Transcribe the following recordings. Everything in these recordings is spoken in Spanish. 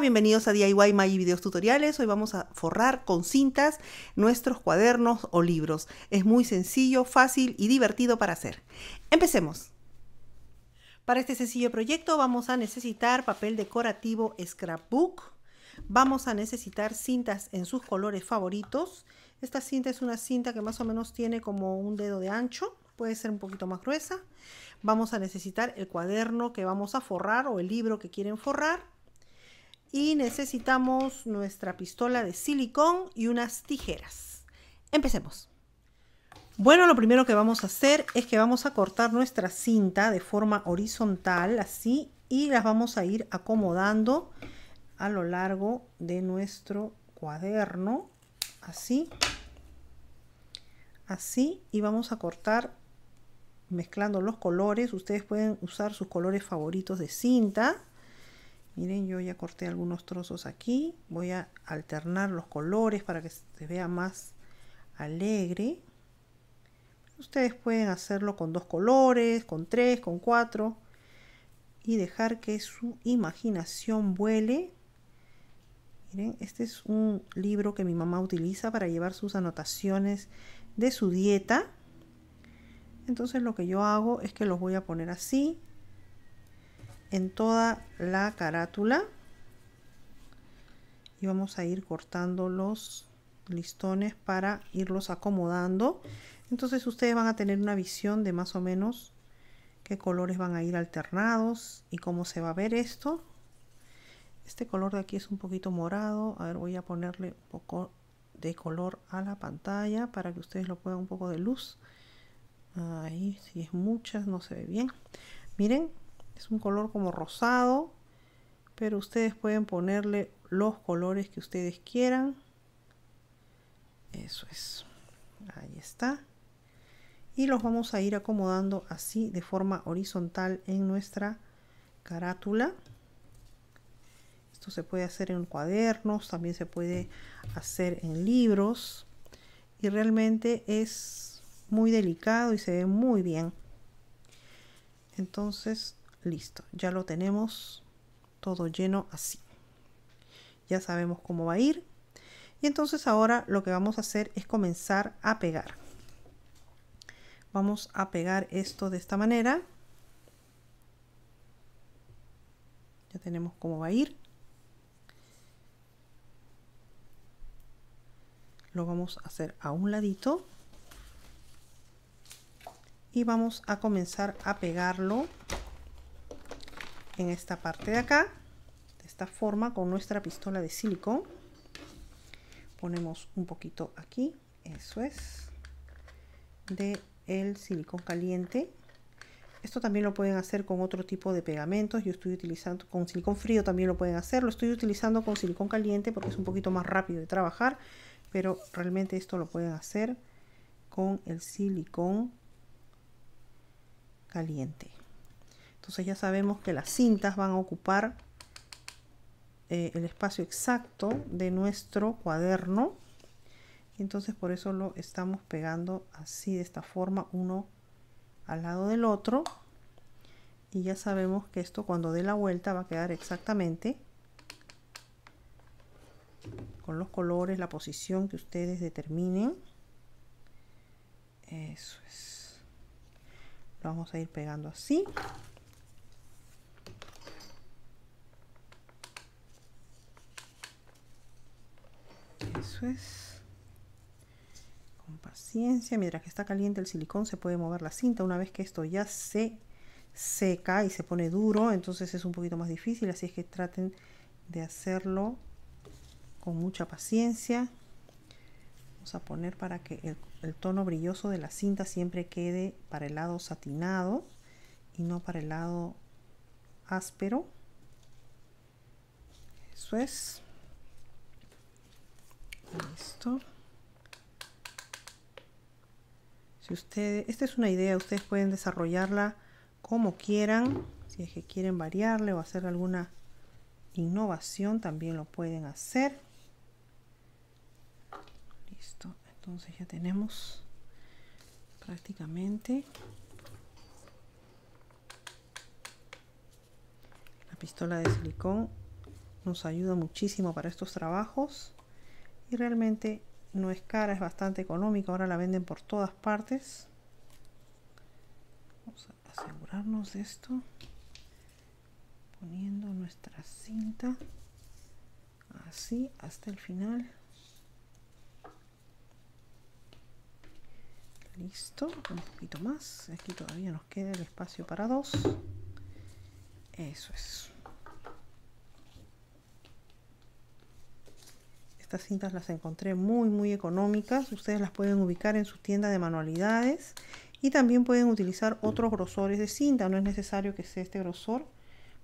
bienvenidos a DIY My Videos Tutoriales. Hoy vamos a forrar con cintas nuestros cuadernos o libros. Es muy sencillo, fácil y divertido para hacer. Empecemos. Para este sencillo proyecto vamos a necesitar papel decorativo scrapbook. Vamos a necesitar cintas en sus colores favoritos. Esta cinta es una cinta que más o menos tiene como un dedo de ancho, puede ser un poquito más gruesa. Vamos a necesitar el cuaderno que vamos a forrar o el libro que quieren forrar y necesitamos nuestra pistola de silicón y unas tijeras. Empecemos. Bueno, lo primero que vamos a hacer es que vamos a cortar nuestra cinta de forma horizontal, así, y las vamos a ir acomodando a lo largo de nuestro cuaderno, así, así, y vamos a cortar mezclando los colores. Ustedes pueden usar sus colores favoritos de cinta miren yo ya corté algunos trozos aquí voy a alternar los colores para que se vea más alegre ustedes pueden hacerlo con dos colores con tres con cuatro y dejar que su imaginación vuele miren este es un libro que mi mamá utiliza para llevar sus anotaciones de su dieta entonces lo que yo hago es que los voy a poner así en toda la carátula y vamos a ir cortando los listones para irlos acomodando entonces ustedes van a tener una visión de más o menos qué colores van a ir alternados y cómo se va a ver esto este color de aquí es un poquito morado a ver voy a ponerle un poco de color a la pantalla para que ustedes lo puedan un poco de luz ahí si es muchas no se ve bien miren es un color como rosado, pero ustedes pueden ponerle los colores que ustedes quieran. Eso es. Ahí está. Y los vamos a ir acomodando así de forma horizontal en nuestra carátula. Esto se puede hacer en cuadernos, también se puede hacer en libros. Y realmente es muy delicado y se ve muy bien. Entonces Listo, ya lo tenemos todo lleno así. Ya sabemos cómo va a ir. Y entonces ahora lo que vamos a hacer es comenzar a pegar. Vamos a pegar esto de esta manera. Ya tenemos cómo va a ir. Lo vamos a hacer a un ladito. Y vamos a comenzar a pegarlo en esta parte de acá, de esta forma, con nuestra pistola de silicón. Ponemos un poquito aquí, eso es, de el silicón caliente. Esto también lo pueden hacer con otro tipo de pegamentos. Yo estoy utilizando con silicón frío, también lo pueden hacer. Lo estoy utilizando con silicón caliente porque es un poquito más rápido de trabajar. Pero realmente esto lo pueden hacer con el silicón caliente. Entonces ya sabemos que las cintas van a ocupar eh, el espacio exacto de nuestro cuaderno. Entonces por eso lo estamos pegando así de esta forma, uno al lado del otro. Y ya sabemos que esto cuando dé la vuelta va a quedar exactamente con los colores, la posición que ustedes determinen. Eso es. Lo vamos a ir pegando así. Eso es. Con paciencia. Mientras que está caliente el silicón se puede mover la cinta. Una vez que esto ya se seca y se pone duro, entonces es un poquito más difícil. Así es que traten de hacerlo con mucha paciencia. Vamos a poner para que el, el tono brilloso de la cinta siempre quede para el lado satinado y no para el lado áspero. Eso es. Listo. Si ustedes, esta es una idea, ustedes pueden desarrollarla como quieran. Si es que quieren variarle o hacer alguna innovación, también lo pueden hacer. Listo, entonces ya tenemos prácticamente la pistola de silicón. Nos ayuda muchísimo para estos trabajos y realmente no es cara, es bastante económica, ahora la venden por todas partes. Vamos a asegurarnos de esto poniendo nuestra cinta así hasta el final. Listo, un poquito más. Aquí todavía nos queda el espacio para dos. Eso es. Estas cintas las encontré muy, muy económicas. Ustedes las pueden ubicar en su tienda de manualidades. Y también pueden utilizar otros grosores de cinta. No es necesario que sea este grosor.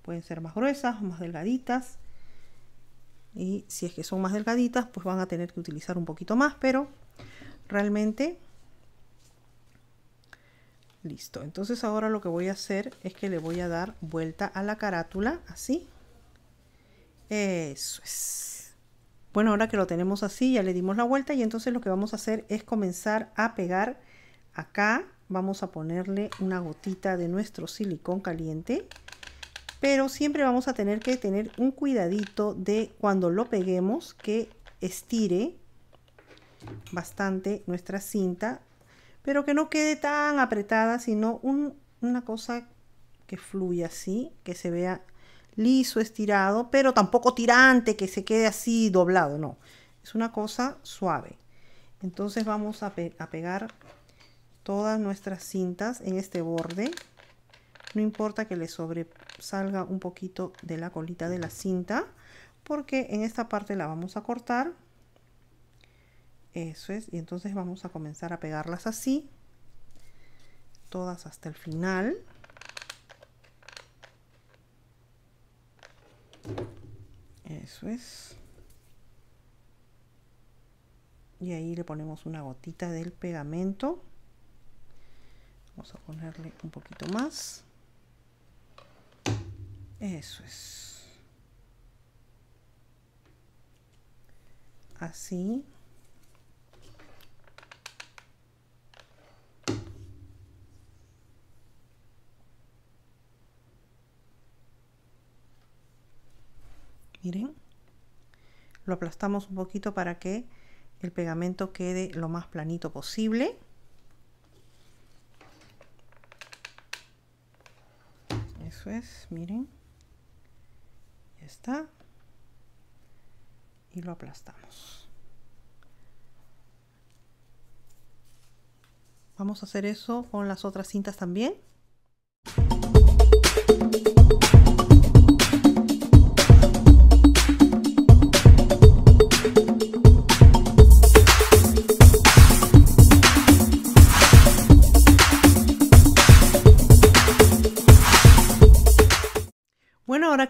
Pueden ser más gruesas o más delgaditas. Y si es que son más delgaditas, pues van a tener que utilizar un poquito más. Pero realmente... Listo. Entonces ahora lo que voy a hacer es que le voy a dar vuelta a la carátula. Así. Eso es. Bueno, ahora que lo tenemos así, ya le dimos la vuelta y entonces lo que vamos a hacer es comenzar a pegar acá. Vamos a ponerle una gotita de nuestro silicón caliente. Pero siempre vamos a tener que tener un cuidadito de cuando lo peguemos que estire bastante nuestra cinta. Pero que no quede tan apretada, sino una cosa que fluya así, que se vea liso, estirado, pero tampoco tirante, que se quede así doblado, no. Es una cosa suave. Entonces vamos a, a pegar todas nuestras cintas en este borde. No importa que le sobresalga un poquito de la colita de la cinta, porque en esta parte la vamos a cortar. Eso es, y entonces vamos a comenzar a pegarlas así, todas hasta el final. Eso es. Y ahí le ponemos una gotita del pegamento. Vamos a ponerle un poquito más. Eso es. Así. miren lo aplastamos un poquito para que el pegamento quede lo más planito posible eso es miren ya está y lo aplastamos vamos a hacer eso con las otras cintas también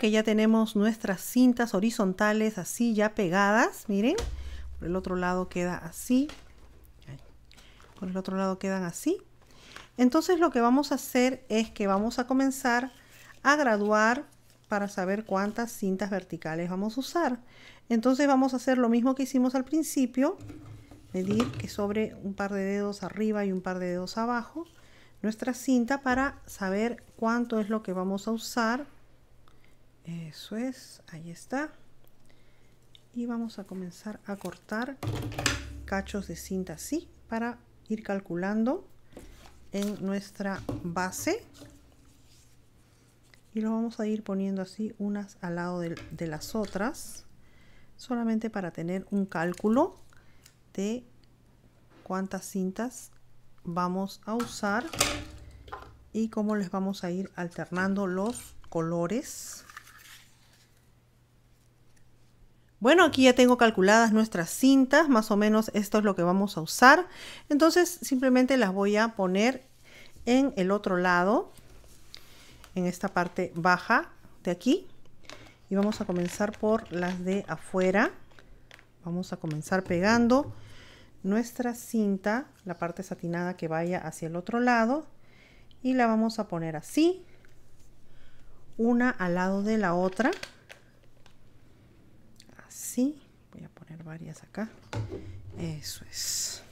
que ya tenemos nuestras cintas horizontales así ya pegadas, miren, por el otro lado queda así, por el otro lado quedan así. Entonces lo que vamos a hacer es que vamos a comenzar a graduar para saber cuántas cintas verticales vamos a usar. Entonces vamos a hacer lo mismo que hicimos al principio, medir que sobre un par de dedos arriba y un par de dedos abajo nuestra cinta para saber cuánto es lo que vamos a usar eso es ahí está y vamos a comenzar a cortar cachos de cinta así para ir calculando en nuestra base y lo vamos a ir poniendo así unas al lado de, las otras solamente para tener un cálculo de cuántas cintas vamos a usar y cómo les vamos a ir alternando los colores Bueno, aquí ya tengo calculadas nuestras cintas, más o menos esto es lo que vamos a usar. Entonces simplemente las voy a poner en el otro lado, en esta parte baja de aquí. Y vamos a comenzar por las de afuera. Vamos a comenzar pegando nuestra cinta, la parte satinada que vaya hacia el otro lado. Y la vamos a poner así, una al lado de la otra voy a poner varias acá eso es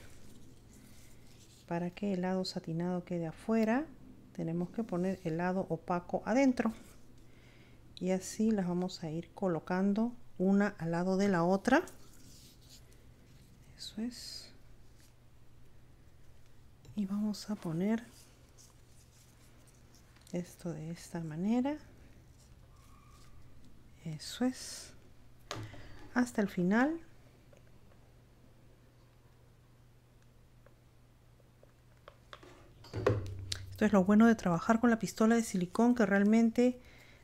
para que el lado satinado quede afuera tenemos que poner el lado opaco adentro y así las vamos a ir colocando una al lado de la otra eso es y vamos a poner esto de esta manera eso es hasta el final. Esto es lo bueno de trabajar con la pistola de silicón que realmente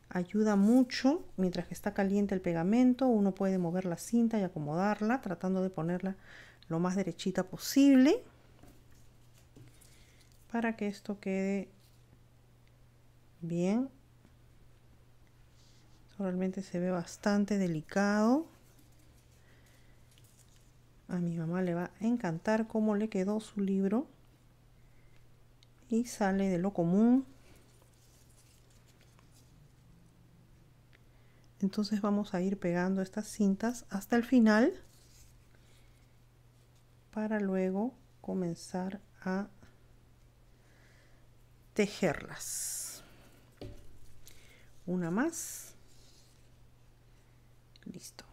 ayuda mucho mientras que está caliente el pegamento. Uno puede mover la cinta y acomodarla tratando de ponerla lo más derechita posible para que esto quede bien realmente se ve bastante delicado a mi mamá le va a encantar cómo le quedó su libro. Y sale de lo común. Entonces vamos a ir pegando estas cintas hasta el final para luego comenzar a tejerlas. Una más. Listo.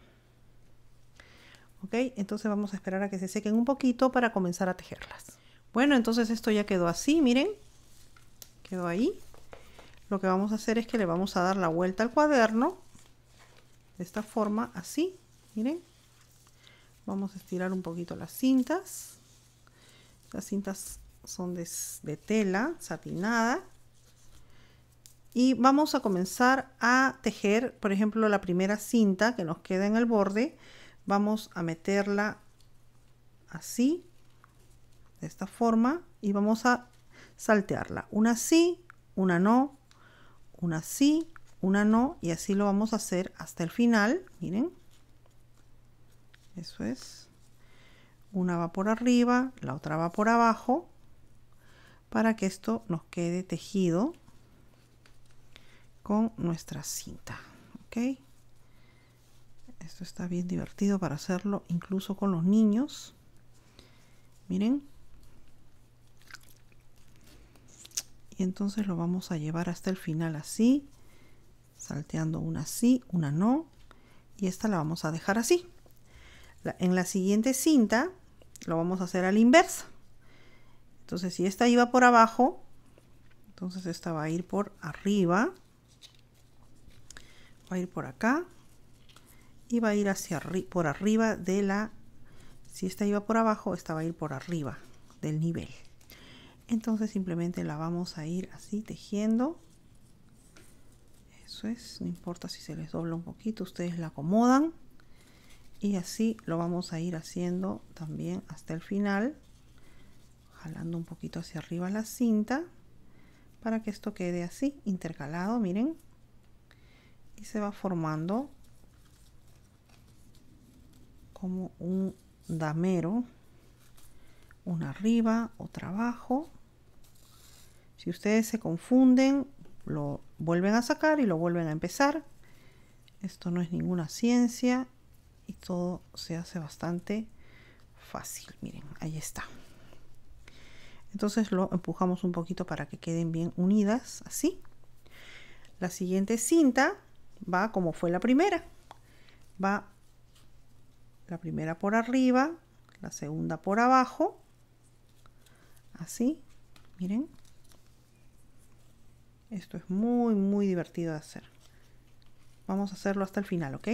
Entonces vamos a esperar a que se sequen un poquito para comenzar a tejerlas. Bueno, entonces esto ya quedó así, miren, quedó ahí. Lo que vamos a hacer es que le vamos a dar la vuelta al cuaderno, de esta forma, así, miren. Vamos a estirar un poquito las cintas. Las cintas son de tela satinada y vamos a comenzar a tejer por ejemplo la primera cinta que nos queda en el borde vamos a meterla así, de esta forma, y vamos a saltearla. Una sí, una no, una sí, una no, y así lo vamos a hacer hasta el final. Miren, eso es. Una va por arriba, la otra va por abajo, para que esto nos quede tejido con nuestra cinta. ¿ok? Esto está bien divertido para hacerlo incluso con los niños. Miren. Y entonces lo vamos a llevar hasta el final así. Salteando una sí, una no. Y esta la vamos a dejar así. en la siguiente cinta lo vamos a hacer al inverso inversa. Entonces si esta iba por abajo, entonces esta va a ir por arriba. Va a ir por acá va a ir hacia por arriba de la si esta iba por abajo esta va a ir por arriba del nivel entonces simplemente la vamos a ir así tejiendo eso es no importa si se les dobla un poquito ustedes la acomodan y así lo vamos a ir haciendo también hasta el final jalando un poquito hacia arriba la cinta para que esto quede así intercalado miren y se va formando como un damero, una arriba, otra abajo. Si ustedes se confunden, lo vuelven a sacar y lo vuelven a empezar. Esto no es ninguna ciencia y todo se hace bastante fácil. Miren, ahí está. Entonces lo empujamos un poquito para que queden bien unidas, así. La siguiente cinta va como fue la primera. Va la primera por arriba, la segunda por abajo, así, miren. Esto es muy, muy divertido de hacer. Vamos a hacerlo hasta el final, ¿ok?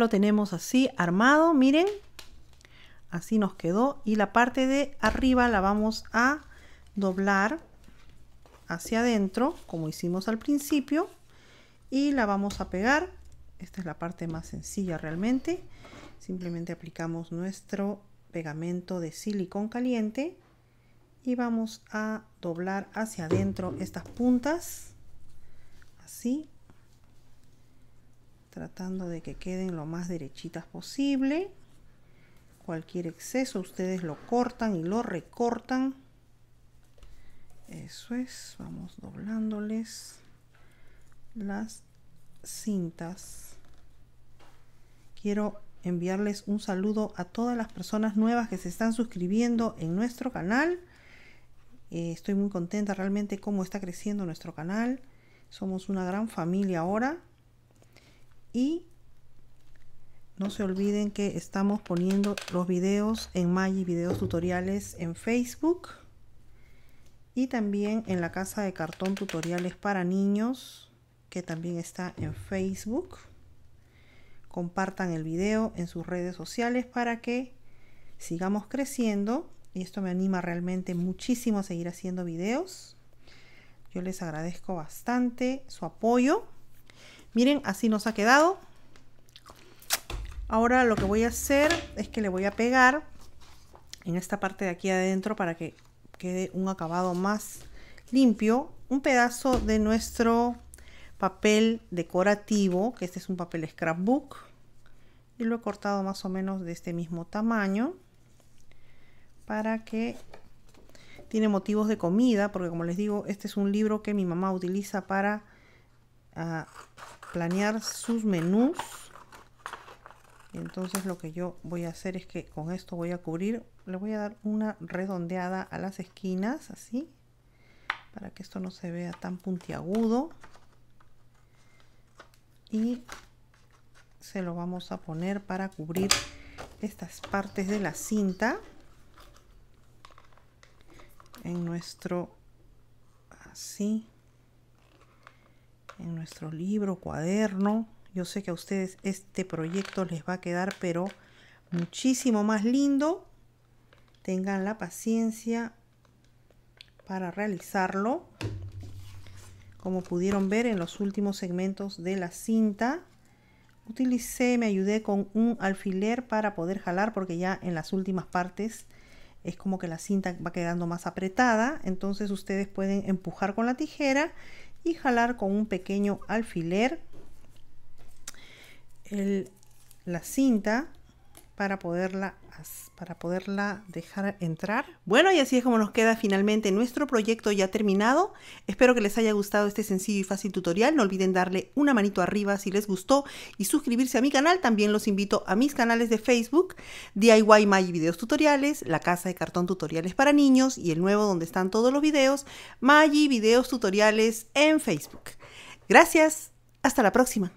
lo tenemos así armado, miren. Así nos quedó. Y la parte de arriba la vamos a doblar hacia adentro, como hicimos al principio. Y la vamos a pegar. Esta es la parte más sencilla realmente. Simplemente aplicamos nuestro pegamento de silicón caliente y vamos a doblar hacia adentro estas puntas así tratando de que queden lo más derechitas posible cualquier exceso ustedes lo cortan y lo recortan eso es vamos doblándoles las cintas quiero enviarles un saludo a todas las personas nuevas que se están suscribiendo en nuestro canal eh, estoy muy contenta realmente cómo está creciendo nuestro canal somos una gran familia ahora y no se olviden que estamos poniendo los videos en Magi Videos Tutoriales en Facebook y también en la casa de cartón tutoriales para niños que también está en Facebook. Compartan el video en sus redes sociales para que sigamos creciendo y esto me anima realmente muchísimo a seguir haciendo videos. Yo les agradezco bastante su apoyo. Miren, así nos ha quedado. Ahora lo que voy a hacer es que le voy a pegar en esta parte de aquí adentro para que quede un acabado más limpio. Un pedazo de nuestro papel decorativo, que este es un papel scrapbook. Y lo he cortado más o menos de este mismo tamaño. Para que tiene motivos de comida, porque como les digo, este es un libro que mi mamá utiliza para ah, planear sus menús. y Entonces lo que yo voy a hacer es que con esto voy a cubrir, le voy a dar una redondeada a las esquinas, así, para que esto no se vea tan puntiagudo. Y se lo vamos a poner para cubrir estas partes de la cinta en nuestro así en nuestro libro, cuaderno. Yo sé que a ustedes este proyecto les va a quedar, pero muchísimo más lindo. Tengan la paciencia para realizarlo. Como pudieron ver en los últimos segmentos de la cinta, utilicé, me ayudé con un alfiler para poder jalar porque ya en las últimas partes es como que la cinta va quedando más apretada, entonces ustedes pueden empujar con la tijera y jalar con un pequeño alfiler la cinta para poderla, para poderla dejar entrar. Bueno, y así es como nos queda finalmente nuestro proyecto ya terminado. Espero que les haya gustado este sencillo y fácil tutorial. No olviden darle una manito arriba si les gustó y suscribirse a mi canal. También los invito a mis canales de Facebook, DIY My Videos Tutoriales, La Casa de Cartón Tutoriales para Niños y el nuevo donde están todos los videos, Maggi Videos Tutoriales en Facebook. Gracias, hasta la próxima.